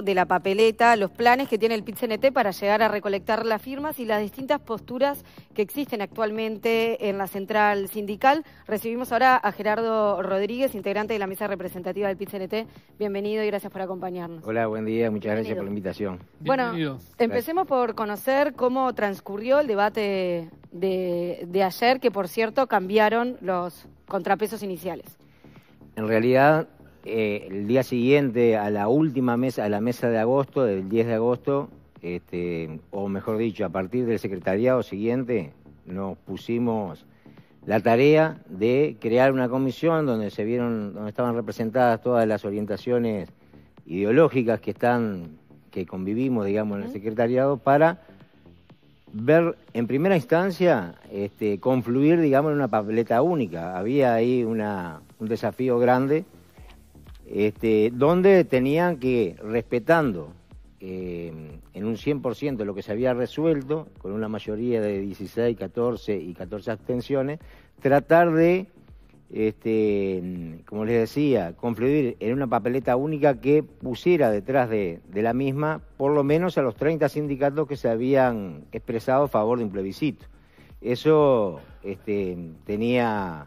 de la papeleta, los planes que tiene el pit -CNT para llegar a recolectar las firmas y las distintas posturas que existen actualmente en la central sindical. Recibimos ahora a Gerardo Rodríguez, integrante de la mesa representativa del pit -CNT. Bienvenido y gracias por acompañarnos. Hola, buen día, muchas gracias por la invitación. Bueno, empecemos por conocer cómo transcurrió el debate de, de ayer, que por cierto cambiaron los contrapesos iniciales. En realidad, eh, el día siguiente a la última mesa, a la mesa de agosto, del 10 de agosto, este, o mejor dicho, a partir del secretariado siguiente, nos pusimos la tarea de crear una comisión donde se vieron, donde estaban representadas todas las orientaciones ideológicas que están, que convivimos, digamos, en el secretariado, para ver en primera instancia este, confluir, digamos, en una papeleta única. Había ahí un desafío grande este, donde tenían que, respetando em, en un 100% lo que se había resuelto, con una mayoría de 16, 14 y 14 abstenciones, tratar de, este, em, como les decía, confluir en una papeleta única que pusiera detrás de, la misma por lo menos a los 30 sindicatos que se habían expresado a favor de un plebiscito. Eso este, tenía,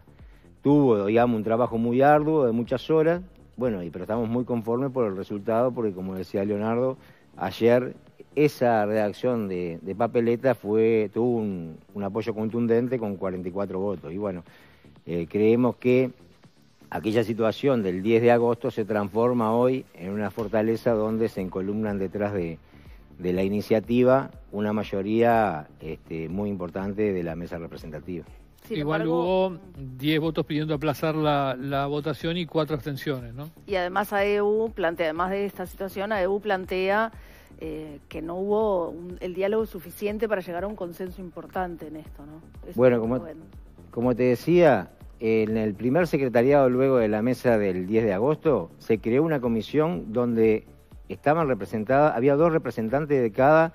tuvo, digamos, un trabajo muy arduo de muchas horas, bueno, pero estamos muy conformes por el resultado, porque como decía Leonardo, ayer esa redacción de, papeleta fue, tuvo un, apoyo contundente con 44 votos. Y bueno, eh, creemos que aquella situación del 10 de agosto se transforma hoy en una fortaleza donde se encolumnan detrás de, la iniciativa una mayoría este, muy importante de la mesa representativa. Igual hubo 10 votos pidiendo aplazar la, votación y cuatro abstenciones, ¿no? Y además AEU plantea, además de esta situación, AEU plantea eh, que no hubo el diálogo suficiente para llegar a un consenso importante en esto, ¿no? bueno. como te decía, en el primer secretariado luego de la mesa del 10 de agosto se creó una comisión donde estaban representadas, había dos representantes de cada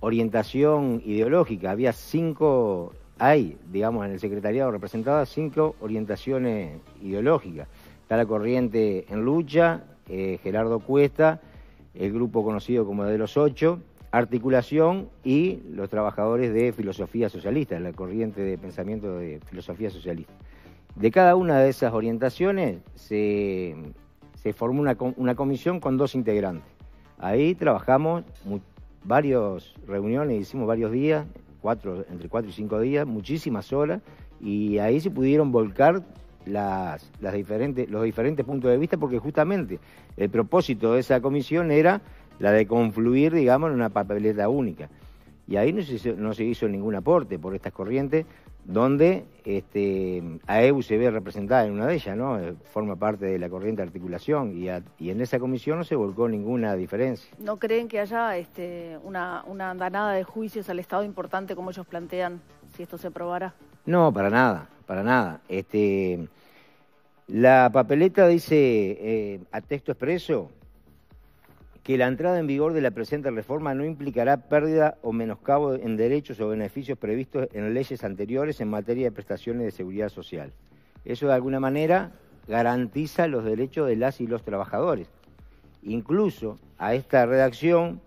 orientación ideológica, había cinco hay, digamos, en el secretariado representadas cinco orientaciones ideológicas. Está la corriente en lucha, eh, Gerardo Cuesta, el grupo conocido como de los ocho, articulación y los trabajadores de filosofía socialista, la corriente de pensamiento de filosofía socialista. De cada una de esas orientaciones se, se formó una, una comisión con dos integrantes. Ahí trabajamos varias reuniones, hicimos varios días, entre cuatro y cinco días, muchísimas horas, y ahí se pudieron volcar las, diferentes, los diferentes puntos de vista, porque justamente el propósito de esa comisión era la de confluir, digamos, en una papeleta única. Y ahí no se hizo, ningún aporte por estas corrientes, donde este, AEU se ve representada en una de ellas, ¿no? Eh, forma parte de la corriente de articulación y, en esa comisión no se volcó ninguna diferencia. ¿No creen que haya este, una, una andanada de juicios al Estado importante como ellos plantean, si esto se aprobara? No, para nada, para nada. Este, la papeleta dice eh, a texto expreso que la entrada en vigor de la presente reforma no implicará pérdida o menoscabo en derechos o beneficios previstos en leyes anteriores en materia de prestaciones de seguridad social. Eso de alguna manera garantiza los derechos de las y los trabajadores. Incluso a esta redacción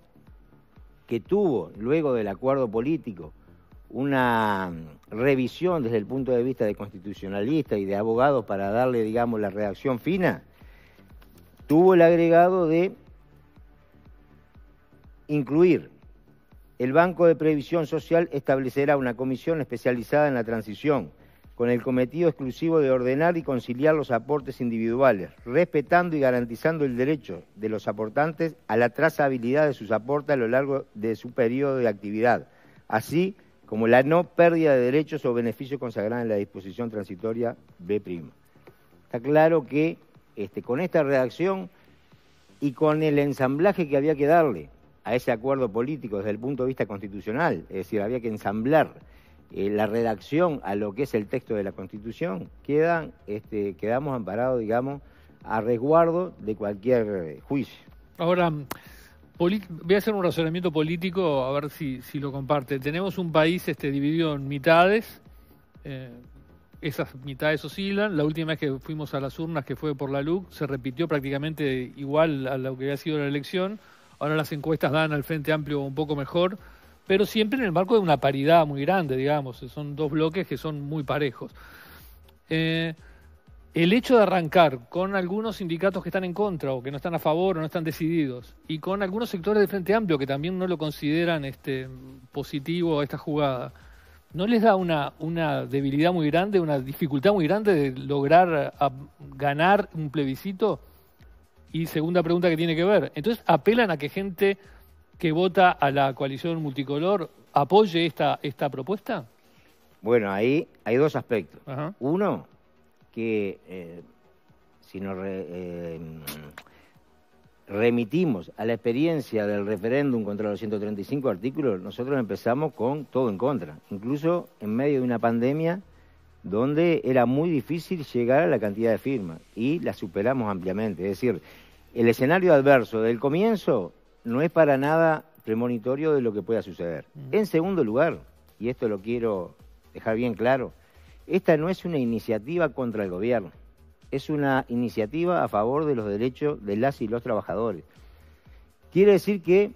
que tuvo luego del acuerdo político una revisión desde el punto de vista de constitucionalista y de abogados para darle, digamos, la redacción fina, tuvo el agregado de incluir el Banco de Previsión Social establecerá una comisión especializada en la transición, con el cometido exclusivo de ordenar y conciliar los aportes individuales, respetando y garantizando el derecho de los aportantes a la trazabilidad de sus aportes a lo largo de su periodo de actividad, así como la no pérdida de derechos o beneficios consagrados en la disposición transitoria B'. Está claro que este, con esta redacción y con el ensamblaje que había que darle a ese acuerdo político desde el punto de vista constitucional, es decir, había que ensamblar eh, la redacción a lo que es el texto de la Constitución, quedan, este, quedamos amparados, digamos, a resguardo de cualquier eh, juicio. Ahora, voy a hacer un razonamiento político, a ver si, si lo comparte. Tenemos un país este, dividido en mitades, eh, esas mitades oscilan. La última vez que fuimos a las urnas, que fue por la LUC, se repitió prácticamente igual a lo que había sido la elección. Ahora las encuestas dan al Frente Amplio un poco mejor, pero siempre en el marco de una paridad muy grande, digamos. Son dos bloques que son muy parejos. Eh, el hecho de arrancar con algunos sindicatos que están en contra o que no están a favor o no están decididos y con algunos sectores del Frente Amplio que también no lo consideran este, positivo a esta jugada, ¿no les da una, debilidad muy grande, una dificultad muy grande de lograr ganar un plebiscito? Y segunda pregunta que tiene que ver, entonces apelan a que gente que vota a la coalición multicolor apoye esta, esta propuesta. Bueno, ahí hay dos aspectos. Uno, que eh, si nos eh, remitimos a la experiencia del referéndum contra los 135 artículos, nosotros empezamos con todo en contra. Incluso en medio de una pandemia donde era muy difícil llegar a la cantidad de firmas y la superamos ampliamente. Es decir, el escenario adverso del comienzo no es para nada premonitorio de lo que pueda suceder. Mm. En segundo lugar, y esto lo quiero dejar bien claro, esta no es una iniciativa contra el gobierno, es una iniciativa a favor de los derechos de las y los trabajadores. Quiere decir que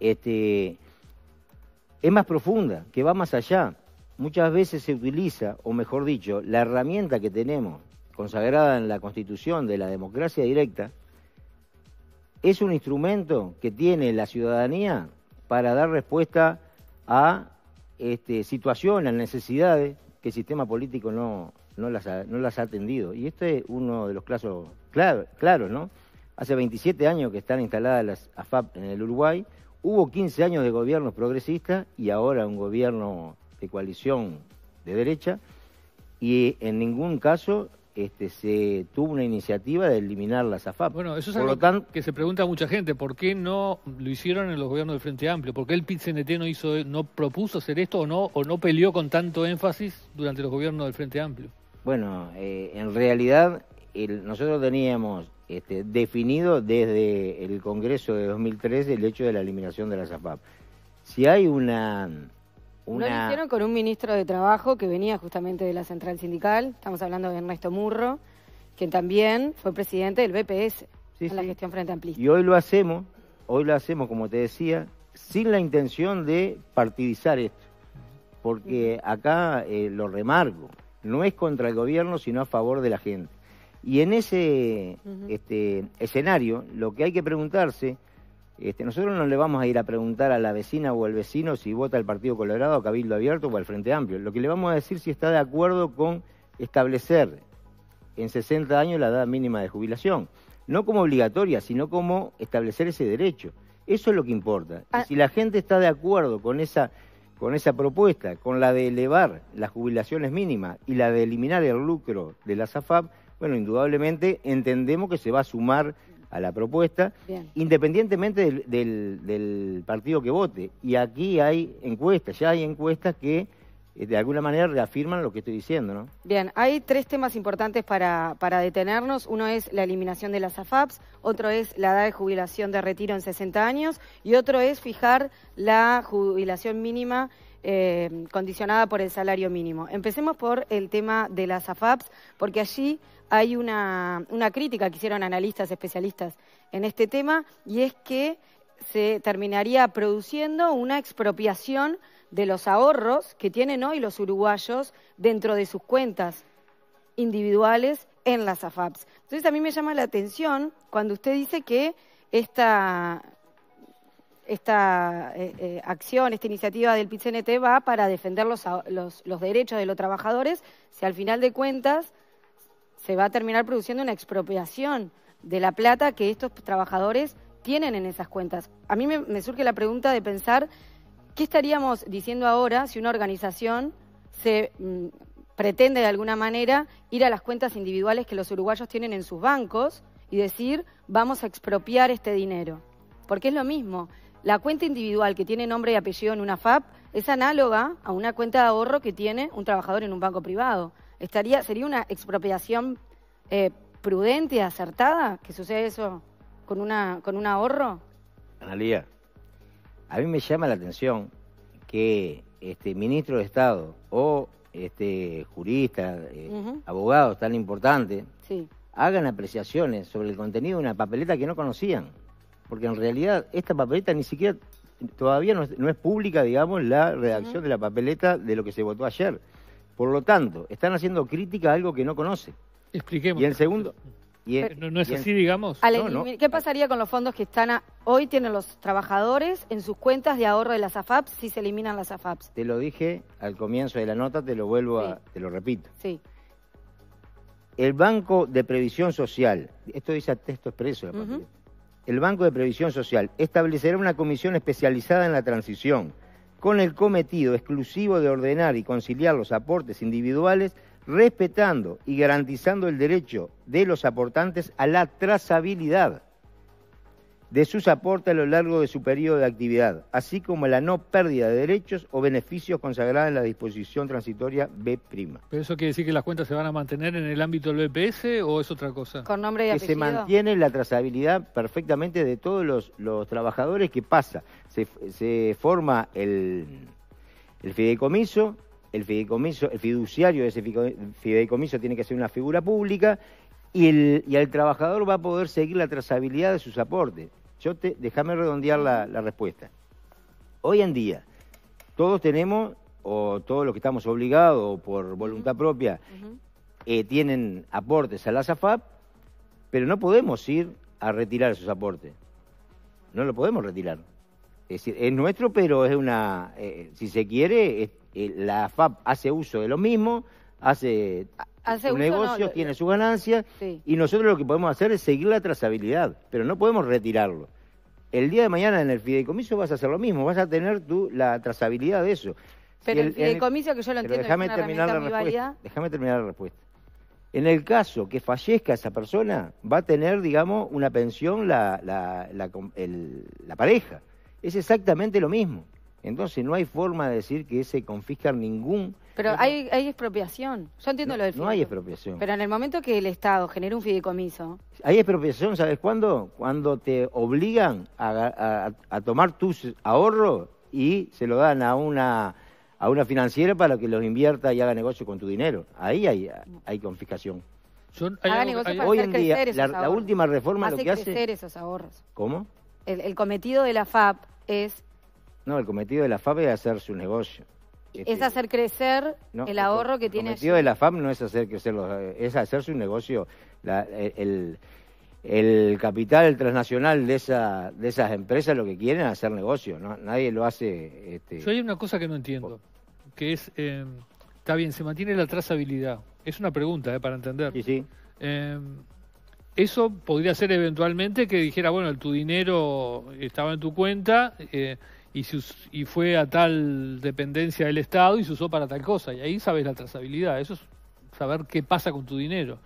este, es más profunda, que va más allá muchas veces se utiliza, o mejor dicho, la herramienta que tenemos consagrada en la Constitución de la democracia directa, es un instrumento que tiene la ciudadanía para dar respuesta a este, a necesidades que el sistema político no, no, las ha, atendido. Y este es uno de los casos claros, claro, ¿no? Hace 27 años que están instaladas las AFAP en el Uruguay, hubo 15 años de gobierno progresista y ahora un gobierno de coalición de derecha y en ningún caso este, se tuvo una iniciativa de eliminar la SAFAP. Bueno, eso es algo que se pregunta a mucha gente, ¿por qué no lo hicieron en los gobiernos del Frente Amplio? ¿Por qué el PIT-CNT no, hizo, no propuso hacer esto o no, o no peleó con tanto énfasis durante los gobiernos del Frente Amplio? Bueno, eh, en realidad nosotros teníamos este, definido desde el Congreso de 2013 el hecho de la eliminación de la SAFAP. Si hay una lo hicieron con un ministro de Trabajo que venía justamente de la central sindical, estamos hablando de Ernesto Murro, quien también fue presidente del BPS en la gestión Frente Amplista. Y hoy lo hacemos, hoy lo hacemos, como te decía, sin la intención de partidizar esto, porque acá eh, lo remarco, no es contra el gobierno, sino a favor de la gente. Y en ese este, escenario, lo que hay que preguntarse este, nosotros no le vamos a ir a preguntar a la vecina o al vecino si vota el Partido Colorado, a Cabildo Abierto o al Frente Amplio. Lo que le vamos a decir si está de acuerdo con establecer en 60 años la edad mínima de jubilación. No como obligatoria, sino como establecer ese derecho. Eso es lo que importa. Ah. si la gente está de acuerdo con esa, con esa propuesta, con la de elevar las jubilaciones mínimas y la de eliminar el lucro de la SAFAP, bueno, indudablemente entendemos que se va a sumar a la propuesta, independientemente del, partido que vote. Y aquí hay encuestas, ya hay encuestas que eh, de alguna manera reafirman lo que estoy diciendo, ¿no? Bien, hay tres temas importantes para, para detenernos. Uno es la eliminación de las AFAPs, otro es la edad de jubilación de retiro en 60 años y otro es fijar la jubilación mínima eh, condicionada por el salario mínimo. Empecemos por el tema de las AFAPs, porque allí hay una, crítica que hicieron analistas especialistas en este tema y es que se terminaría produciendo una expropiación de los ahorros que tienen hoy los uruguayos dentro de sus cuentas individuales en las AFAPs. Entonces a mí me llama la atención cuando usted dice que esta, eh, eh, acción, esta iniciativa del PIT-CNT va para defender los derechos de los trabajadores, si al final de cuentas se va a terminar produciendo una expropiación de la plata que estos trabajadores tienen en esas cuentas. A mí me, surge la pregunta de pensar qué estaríamos diciendo ahora si una organización se mm, pretende de alguna manera ir a las cuentas individuales que los uruguayos tienen en sus bancos y decir vamos a expropiar este dinero. Porque es lo mismo, la cuenta individual que tiene nombre y apellido en una FAP es análoga a una cuenta de ahorro que tiene un trabajador en un banco privado. Estaría, ¿Sería una expropiación eh, prudente y acertada que suceda eso con, una, con un ahorro? Analía, a mí me llama la atención que este ministro de Estado o este jurista, eh, abogados tan importantes, hagan apreciaciones sobre el contenido de una papeleta que no conocían. Porque en realidad esta papeleta ni siquiera todavía no, es pública, digamos, la redacción de la papeleta de lo que se votó ayer. Por lo tanto, están haciendo crítica a algo que no conoce. Expliquemos. Y el segundo... no, es así, digamos. ¿Qué pasaría con los fondos que están hoy tienen los trabajadores en sus cuentas de ahorro de las AFAPs si se eliminan las AFAPs? Te lo dije al comienzo de la nota, te lo vuelvo a, te lo repito. Sí. El Banco de Previsión Social, esto dice texto expreso, el Banco de Previsión Social establecerá una comisión especializada en la transición con el cometido exclusivo de ordenar y conciliar los aportes individuales, respetando y garantizando el derecho de los aportantes a la trazabilidad de sus aportes a lo largo de su periodo de actividad, así como la no pérdida de derechos o beneficios consagrados en la disposición transitoria B'. ¿Pero eso quiere decir que las cuentas se van a mantener en el ámbito del BPS e o es otra cosa? Con nombre y que se mantiene la trazabilidad perfectamente de todos los, trabajadores que pasa. Se, forma el, fideicomiso, el fideicomiso, el fiduciario de ese fideicomiso tiene que ser una figura pública y el, y el trabajador va a poder seguir la trazabilidad de sus aportes déjame redondear la, respuesta. Hoy en día, todos tenemos, o todos los que estamos obligados por voluntad propia, eh, tienen aportes a la AFAP, pero no podemos ir a retirar esos aportes. No lo podemos retirar. Es decir, es nuestro, pero es una, eh, si se quiere, eh, la AFAP hace uso de lo mismo, hace, Hace negocio, tiene su ganancia y nosotros lo que podemos hacer es seguir la trazabilidad, pero no podemos retirarlo. El día de mañana en el fideicomiso vas a hacer lo mismo, vas a tener tú la trazabilidad de eso. Pero el, fideicomiso, que yo lo entiendo, es terminar la respuesta. Déjame terminar la respuesta. En el caso que fallezca esa persona, va a tener, digamos, una pensión la, la pareja. Es exactamente lo mismo. Entonces no hay forma de decir que se confisca ningún... Pero hay, expropiación. Yo entiendo lo del No hay expropiación. Pero en el momento que el Estado genera un fideicomiso... Hay expropiación, ¿sabes cuándo? Cuando te obligan a, tomar tus ahorros y se lo dan a una, a una financiera para que los invierta y haga negocio con tu dinero. Ahí hay, hay confiscación. Son, hay hoy en día, la, última reforma lo que hace... esos ahorros. ¿Cómo? El, el cometido de la FAP es no, el cometido de la FAP es hacer su negocio. es este, hacer crecer el ahorro que tiene. El cometido de la FAP no es hacer crecer, es hacer su negocio. el, capital transnacional de, esa, de esas empresas lo que quieren es hacer negocio, ¿no? nadie lo hace. Este, Yo hay una cosa que no entiendo, que es, eh, está bien, se mantiene la trazabilidad. Es una pregunta eh, para entender. Sí, sí. Eh, eso podría ser eventualmente que dijera, bueno, tu dinero estaba en tu cuenta y, y fue a tal dependencia del Estado y se usó para tal cosa. Y ahí sabes la trazabilidad, eso es saber qué pasa con tu dinero.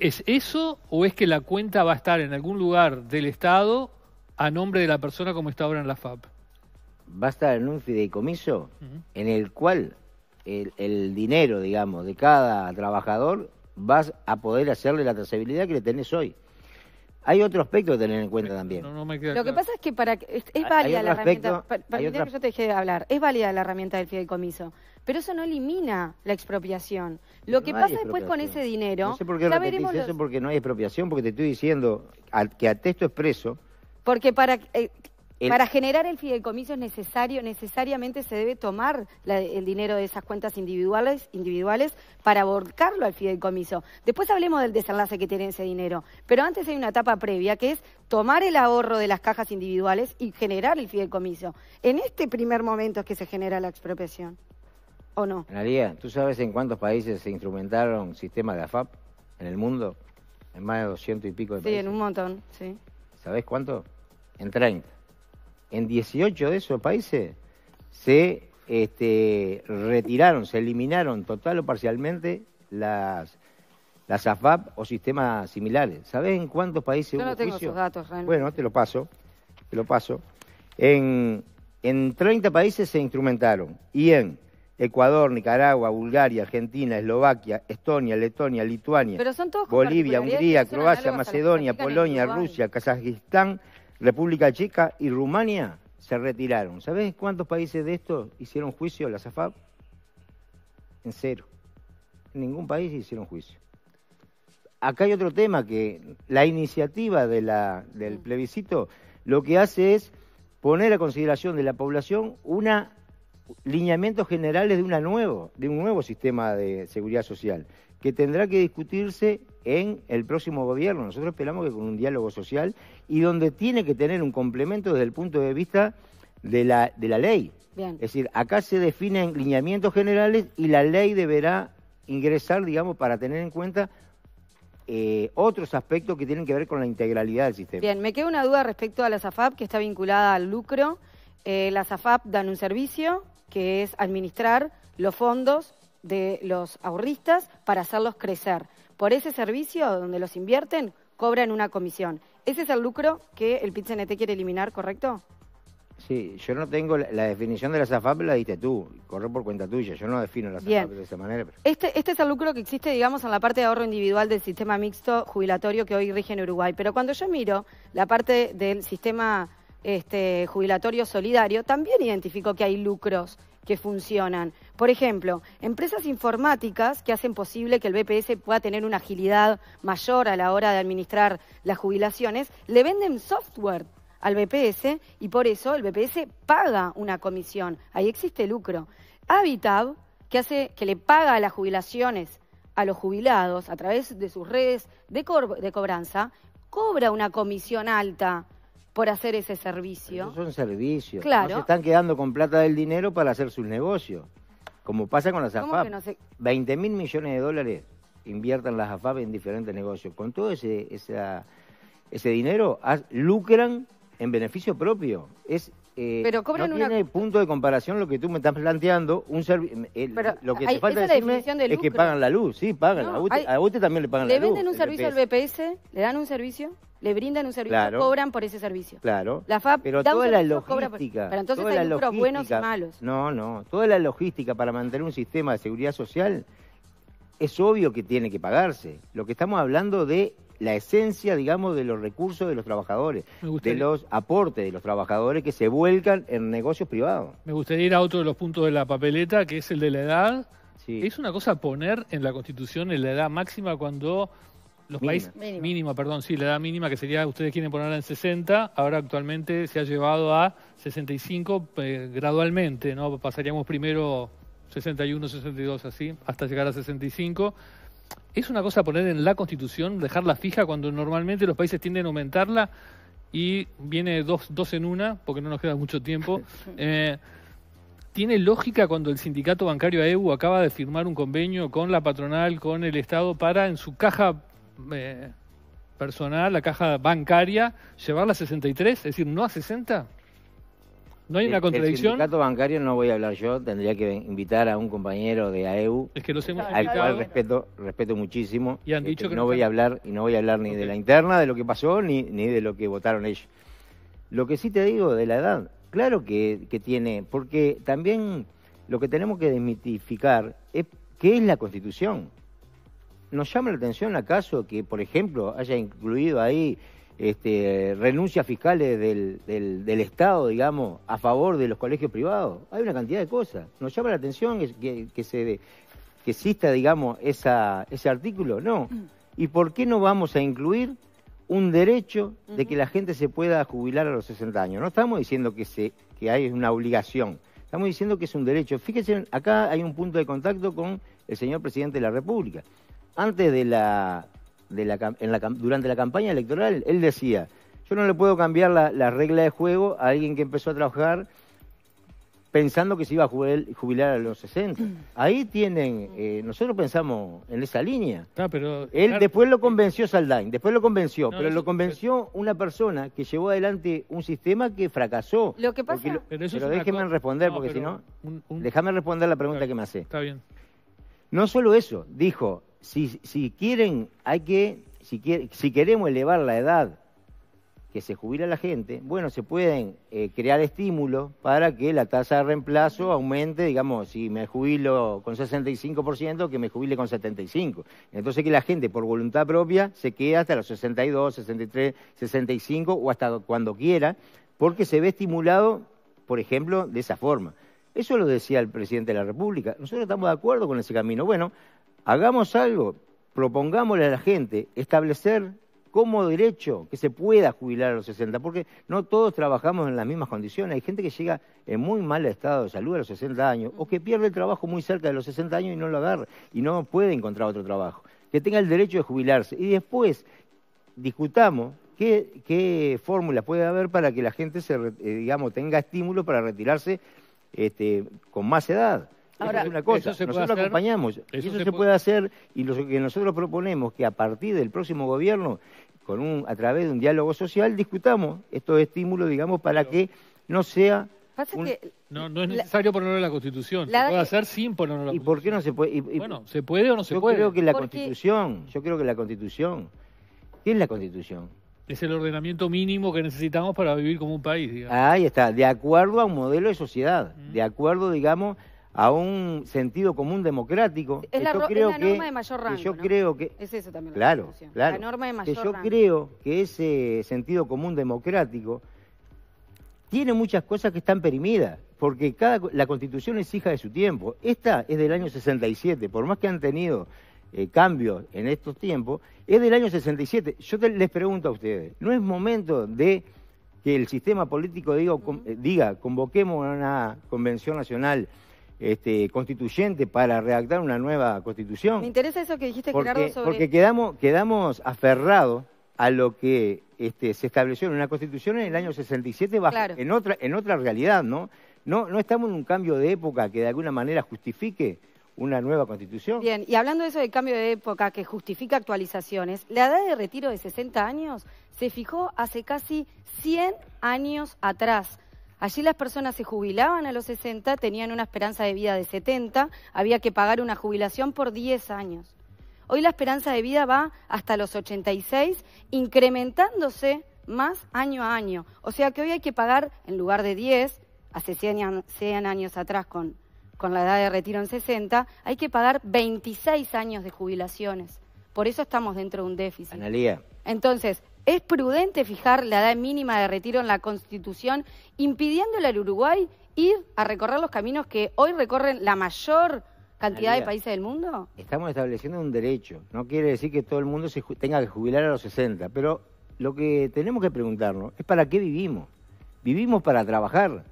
¿Es eso o es que la cuenta va a estar en algún lugar del Estado a nombre de la persona como está ahora en la FAP? Va a estar en un fideicomiso en el cual el, el, dinero, digamos, de cada trabajador vas a poder hacerle la trazabilidad que le tenés hoy. Hay otro aspecto que tener en cuenta también. Lo que pasa es que para es, válida la herramienta, para, que yo te dejé de hablar, es válida la herramienta del fideicomiso, pero eso no elimina la expropiación. Lo que pasa después con ese dinero, no sé por qué porque no hay expropiación, porque te estoy diciendo que a texto expreso porque para eh, para generar el fideicomiso es necesario, necesariamente se debe tomar el dinero de esas cuentas individuales, individuales para volcarlo al fideicomiso. Después hablemos del desenlace que tiene ese dinero. Pero antes hay una etapa previa que es tomar el ahorro de las cajas individuales y generar el fideicomiso. En este primer momento es que se genera la expropiación. ¿O no? Analia, ¿tú sabes en cuántos países se instrumentaron sistemas de AFAP en el mundo? En más de 200 y pico de sí, países. Sí, en un montón, sí. ¿Sabés cuánto? En 30 en 18 de esos países se este, retiraron, se eliminaron total o parcialmente las, las AFAP o sistemas similares. ¿Sabés en cuántos países Bueno, te lo paso, te lo paso. En, 30 países se instrumentaron y en Ecuador, Nicaragua, Bulgaria, Argentina, Eslovaquia, Estonia, Letonia, Lituania, Bolivia, Hungría, Croacia, Macedonia, Polonia, Rusia, Kazajistán República Checa y Rumania se retiraron. ¿Sabes cuántos países de estos hicieron juicio a la SAFAP? En cero. ningún país hicieron juicio. Acá hay otro tema que la iniciativa de la, del plebiscito lo que hace es poner a consideración de la población una lineamientos generales de, una nuevo, de un nuevo sistema de seguridad social que tendrá que discutirse en el próximo gobierno. Nosotros esperamos que con un diálogo social y donde tiene que tener un complemento desde el punto de vista de la, de la ley. Es decir, acá se definen lineamientos generales y la ley deberá ingresar, digamos, para tener en cuenta eh, otros aspectos que tienen que ver con la integralidad del sistema. Bien, me queda una duda respecto a la SAFAP, que está vinculada al lucro. Eh, la SAFAP dan un servicio, que es administrar los fondos de los ahorristas para hacerlos crecer. Por ese servicio donde los invierten, cobran una comisión. Ese es el lucro que el pit quiere eliminar, ¿correcto? Sí, yo no tengo la, definición de la SAFAP, la diste tú, corre por cuenta tuya, yo no defino la SAFAP de esa manera. Pero... Este, este es el lucro que existe, digamos, en la parte de ahorro individual del sistema mixto jubilatorio que hoy rige en Uruguay, pero cuando yo miro la parte del sistema este, jubilatorio solidario, también identificó que hay lucros que funcionan. Por ejemplo, empresas informáticas que hacen posible que el BPS pueda tener una agilidad mayor a la hora de administrar las jubilaciones, le venden software al BPS y por eso el BPS paga una comisión. Ahí existe lucro. Habitab, que hace que le paga las jubilaciones a los jubilados a través de sus redes de cobranza, cobra una comisión alta por hacer ese servicio. son servicios. Claro. No se están quedando con plata del dinero para hacer sus negocios. Como pasa con las AFAP. No 20 mil millones de dólares inviertan las AFAP en diferentes negocios. Con todo ese, esa, ese dinero lucran en beneficio propio. Es eh, pero cobran no tiene punto de comparación lo que tú me estás planteando. Un lo que falta es que pagan la luz, sí, pagan. a, usted, también le pagan la luz. Le venden un servicio al BPS, le dan un servicio le brindan un servicio, cobran por ese servicio. Claro. La FAP pero toda la logística, Pero entonces la buenos y malos. No, no. Toda la logística para mantener un sistema de seguridad social es obvio que tiene que pagarse. Lo que estamos hablando de la esencia, digamos, de los recursos de los trabajadores, de los aportes de los trabajadores que se vuelcan en negocios privados. Me gustaría ir a otro de los puntos de la papeleta, que es el de la edad. Es una cosa poner en la Constitución en la edad máxima cuando los países mínima. perdón, sí, la edad mínima que sería, ustedes quieren ponerla en 60, ahora actualmente se ha llevado a 65 eh, gradualmente, ¿no? Pasaríamos primero 61, 62 así, hasta llegar a 65. ¿Es una cosa poner en la Constitución, dejarla fija cuando normalmente los países tienden a aumentarla y viene dos, dos en una, porque no nos queda mucho tiempo? Eh, ¿Tiene lógica cuando el sindicato bancario AEU acaba de firmar un convenio con la patronal, con el Estado, para en su caja eh, personal, la caja bancaria, llevarla a 63, es decir, no a 60? ¿No hay una contradicción? El sindicato bancario no voy a hablar yo, tendría que invitar a un compañero de AEU, al cual respeto, respeto muchísimo. Y han este, dicho que no, voy a hablar y no voy a hablar ni de la interna, de lo que pasó, ni, ni de lo que votaron ellos. Lo que sí te digo de la edad, claro que, que tiene, porque también lo que tenemos que desmitificar es qué es la Constitución. ¿Nos llama la atención acaso que, por ejemplo, haya incluido ahí este, renuncias fiscales del, Estado, digamos, a favor de los colegios privados? Hay una cantidad de cosas. ¿Nos llama la atención que, se, que exista, digamos, ese artículo? No. ¿Y por qué no vamos a incluir un derecho de que la gente se pueda jubilar a los 60 años? No estamos diciendo que, se, que hay una obligación. Estamos diciendo que es un derecho. Fíjense, acá hay un punto de contacto con el señor presidente de la República antes de la, durante la campaña electoral, él decía, yo no le puedo cambiar la, regla de juego a alguien que empezó a trabajar pensando que se iba a jubilar a los 60. Mm. Ahí tienen, eh, nosotros pensamos en esa línea. pero, Él después lo convenció Saldain, después lo convenció, pero lo convenció una persona que llevó adelante un sistema que fracasó. Lo que pasa... es pero, pero déjeme responder, porque si no... Déjame responder la pregunta que me hace. Está bien. No solo eso, dijo, si, quieren, hay que, si, queremos elevar la edad que se jubila la gente, bueno, se pueden eh, crear estímulos para que la tasa de reemplazo aumente, digamos, si me jubilo con 65%, que me jubile con 75%. Entonces que la gente por voluntad propia se quede hasta los 62, 63, 65 o hasta cuando quiera, porque se ve estimulado, por ejemplo, de esa forma. Eso lo decía el presidente de la República. Nosotros estamos de acuerdo con ese camino. Bueno, Hagamos algo, propongámosle a la gente establecer como derecho que se pueda jubilar a los 60, porque no todos trabajamos en las mismas condiciones. Hay gente que llega en muy mal estado de salud a los 60 años, o que pierde el trabajo muy cerca de los 60 años y no lo agarra, y no puede encontrar otro trabajo. Que tenga el derecho de jubilarse. Y después discutamos qué, qué fórmulas puede haber para que la gente se, eh, tenga estímulo para retirarse este, con más edad una cosa, nosotros acompañamos. Eso, se, puede hacer y lo que nosotros proponemos que a partir del próximo gobierno, con un, a través de un diálogo social, discutamos estos estímulos, digamos, para que no sea no, no es necesario ponerlo en la Constitución. Se puede hacer sin ponerlo en la Constitución. ¿Y por qué no se puede? bueno, ¿se puede o no se yo Creo que la Constitución, yo creo que la Constitución. ¿Qué es la Constitución? Es el ordenamiento mínimo que necesitamos para vivir como un país, digamos. Ahí está, de acuerdo a un modelo de sociedad, mm. de acuerdo, digamos, a un sentido común democrático. Es la, yo creo norma que, de mayor rango. yo creo que, es eso también. Claro, la claro. La norma de mayor yo creo que ese sentido común democrático tiene muchas cosas que están perimidas, porque cada, la constitución es hija de su tiempo. Esta es del año 67, por más que han tenido eh, cambios en estos tiempos, es del año 67. Yo les pregunto a ustedes, ¿no es momento de que el sistema político diga, diga convoquemos una convención nacional? Este, constituyente para redactar una nueva constitución. Me interesa eso que dijiste, porque, Gerardo, sobre... Porque quedamos, aferrados a lo que este, se estableció en una constitución en el año 67 bajo, en, otra, en otra realidad, ¿no? ¿no? estamos en un cambio de época que de alguna manera justifique una nueva constitución. Bien, y hablando de eso del cambio de época que justifica actualizaciones, la edad de retiro de 60 años se fijó hace casi 100 años atrás. Allí las personas se jubilaban a los 60, tenían una esperanza de vida de 70, había que pagar una jubilación por 10 años. Hoy la esperanza de vida va hasta los 86, incrementándose más año a año. O sea que hoy hay que pagar, en lugar de 10, hace 100, años atrás con, con la edad de retiro en 60, hay que pagar 26 años de jubilaciones. Por eso estamos dentro de un déficit. Analía. Entonces, ¿Es prudente fijar la edad mínima de retiro en la Constitución, impidiéndole al Uruguay ir a recorrer los caminos que hoy recorren la mayor cantidad de países del mundo? Estamos estableciendo un derecho. No quiere decir que todo el mundo se tenga que jubilar a los 60, pero lo que tenemos que preguntarnos es para qué vivimos. ¿Vivimos para trabajar?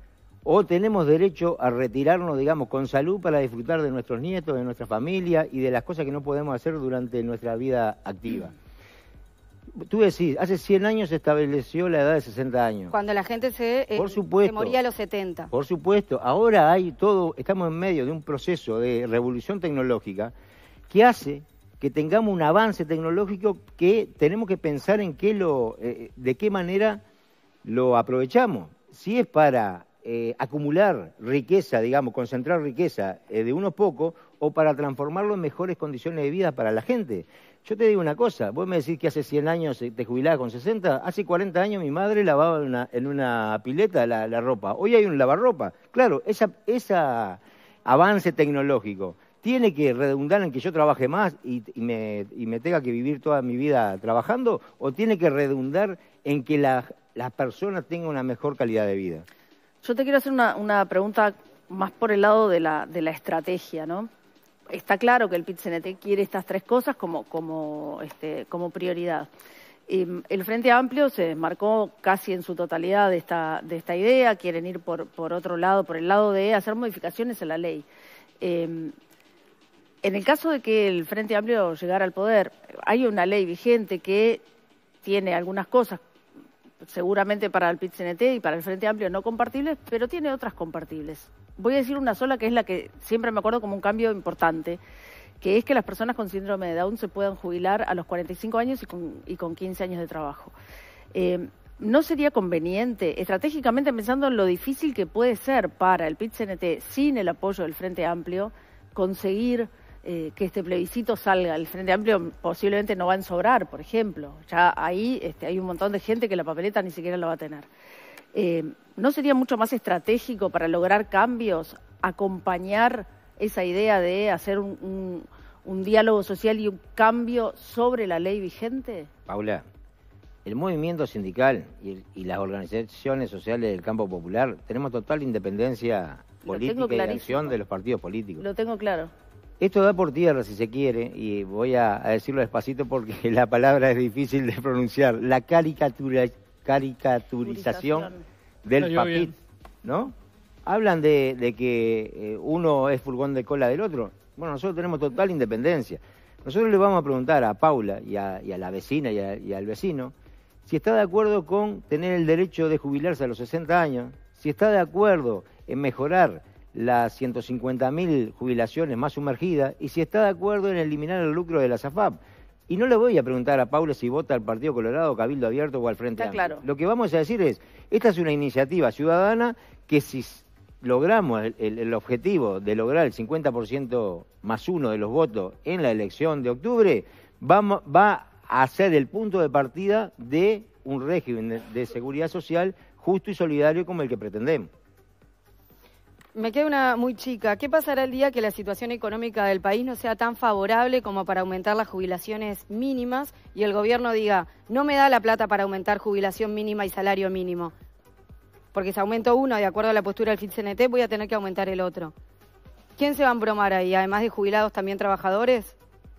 ¿O tenemos derecho a retirarnos, digamos, con salud para disfrutar de nuestros nietos, de nuestra familia y de las cosas que no podemos hacer durante nuestra vida activa? Tú decís, hace 100 años se estableció la edad de 60 años. Cuando la gente se, eh, moría a los 70. Por supuesto. Ahora hay todo, estamos en medio de un proceso de revolución tecnológica que hace que tengamos un avance tecnológico que tenemos que pensar en qué lo, eh, de qué manera lo aprovechamos. Si es para eh, acumular riqueza, digamos, concentrar riqueza eh, de unos pocos o para transformarlo en mejores condiciones de vida para la gente. Yo te digo una cosa, vos me decís que hace 100 años eh, te jubilabas con 60, hace 40 años mi madre lavaba en una pileta la, ropa, hoy hay un lavarropa. Claro, ese avance tecnológico tiene que redundar en que yo trabaje más y, me, tenga que vivir toda mi vida trabajando o tiene que redundar en que las personas tengan una mejor calidad de vida. Yo te quiero hacer una, pregunta más por el lado de la, de la estrategia, ¿no? Está claro que el PIT-CNT quiere estas tres cosas como, como, este, como prioridad. Y mm, el Frente Amplio se desmarcó casi en su totalidad de esta, de esta idea, quieren ir por, por otro lado, por el lado de hacer modificaciones a la ley. Em, en el caso de que el Frente Amplio llegara al poder, hay una ley vigente que tiene algunas cosas seguramente para el pit y para el Frente Amplio no compartibles, pero tiene otras compartibles. Voy a decir una sola que es la que siempre me acuerdo como un cambio importante, que es que las personas con síndrome de Down se puedan jubilar a los 45 años y con, y con 15 años de trabajo. Eh, ¿No sería conveniente, estratégicamente pensando en lo difícil que puede ser para el pit sin el apoyo del Frente Amplio, conseguir eh, que este plebiscito salga el Frente Amplio posiblemente no va a ensobrar, por ejemplo. Ya ahí este, hay un montón de gente que la papeleta ni siquiera la va a tener. Eh, ¿No sería mucho más estratégico para lograr cambios acompañar esa idea de hacer un, diálogo social y un cambio sobre la ley vigente? Paula, el movimiento sindical y, y las organizaciones sociales del campo popular tenemos total independencia política y acción de los partidos políticos. Lo tengo claro. Esto da por tierra, si se quiere, y voy a, decirlo despacito porque la palabra es difícil de pronunciar, la caricatura, caricaturización del papit, ¿no? Hablan de, que eh, uno es furgón de cola del otro. Bueno, nosotros tenemos total independencia. Nosotros le vamos a preguntar a Paula y a, la vecina y, y al vecino si está de acuerdo con tener el derecho de jubilarse a los 60 años, si está de acuerdo en mejorar las 150.000 jubilaciones más sumergidas y si está de acuerdo en eliminar el lucro de la SAFAP. Y no le voy a preguntar a Paula si vota al Partido Colorado, Cabildo Abierto o al Frente Amplio. Claro. Lo que vamos a decir es, esta es una iniciativa ciudadana que si logramos el, objetivo de lograr el 50% más uno de los votos en la elección de octubre, va a ser el punto de partida de un régimen de seguridad social justo y solidario como el que pretendemos. Me queda una muy chica. ¿Qué pasará el día que la situación económica del país no sea tan favorable como para aumentar las jubilaciones mínimas y el gobierno diga, no me da la plata para aumentar jubilación mínima y salario mínimo? Porque si aumento uno, de acuerdo a la postura del FITCNT, voy a tener que aumentar el otro. ¿Quién se va a embromar ahí? Además de jubilados, también trabajadores.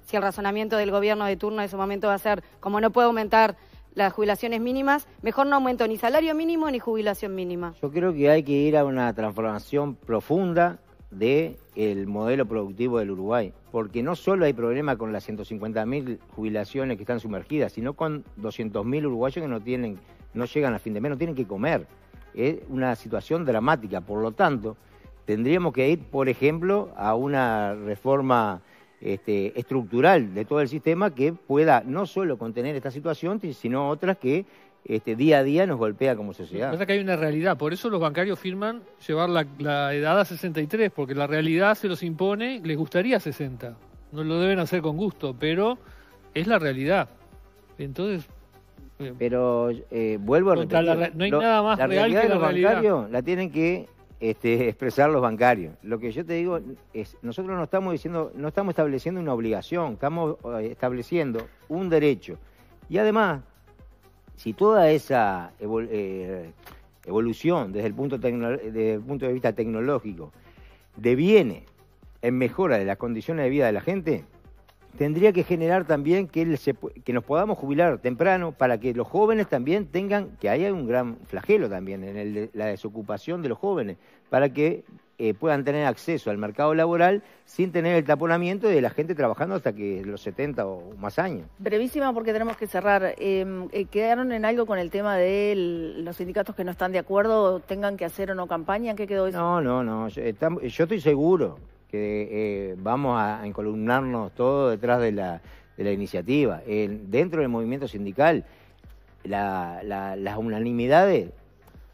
Si el razonamiento del gobierno de turno de su momento va a ser, como no puedo aumentar las jubilaciones mínimas, mejor no aumento ni salario mínimo ni jubilación mínima. Yo creo que hay que ir a una transformación profunda del modelo productivo del Uruguay, porque no solo hay problema con las 150.000 jubilaciones que están sumergidas, sino con 200.000 uruguayos que no tienen no llegan a fin de mes, no tienen que comer. Es una situación dramática, por lo tanto, tendríamos que ir, por ejemplo, a una reforma este, estructural de todo el sistema que pueda no solo contener esta situación, sino otras que este, día a día nos golpea como sociedad. Lo que que hay una realidad, por eso los bancarios firman llevar la, edad a 63, porque la realidad se los impone, les gustaría 60, no lo deben hacer con gusto, pero es la realidad. Entonces, eh, pero eh, vuelvo a repetir. no hay nada más la real que la de la tienen que este, expresar los bancarios. Lo que yo te digo es, nosotros no estamos diciendo, no estamos estableciendo una obligación, estamos eh, estableciendo un derecho. Y además, si toda esa eh, evolución desde el, punto desde el punto de vista tecnológico deviene en mejora de las condiciones de vida de la gente, tendría que generar también que, nos podamos jubilar temprano para que los jóvenes también tengan, que haya un gran flagelo también en la desocupación de los jóvenes, para que eh, puedan tener acceso al mercado laboral sin tener el taponamiento de la gente trabajando hasta que los 70 o más años. Brevísima porque tenemos que cerrar. Em, eh, ¿Quedaron en algo con el tema de los sindicatos que no están de acuerdo, tengan que hacer o no campaña? qué quedó No, no, no. yo estoy seguro que eh, vamos a encolumnarnos todos detrás de la, de la iniciativa. dentro del movimiento sindical, las unanimidades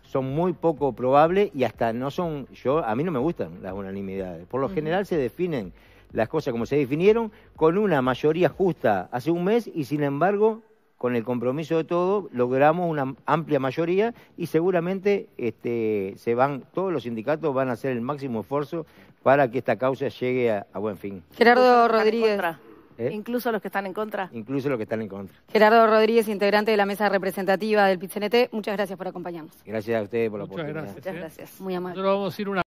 son muy poco probables y hasta no son, yo a mí no me gustan las unanimidades. Por lo general se definen las cosas como se definieron con una mayoría justa hace un mes y sin embargo con el compromiso de todos logramos una amplia mayoría y seguramente este, se van todos los sindicatos van a hacer el máximo esfuerzo para que esta causa llegue a, buen fin. Gerardo Rodríguez. ¿Eh? Incluso los que están en contra. Incluso los que están en contra. Gerardo Rodríguez, integrante de la mesa representativa del Pitzenete, muchas gracias por acompañarnos. Gracias a ustedes por la muchas Gracias, muchas ¿eh? gracias. Muy amable. una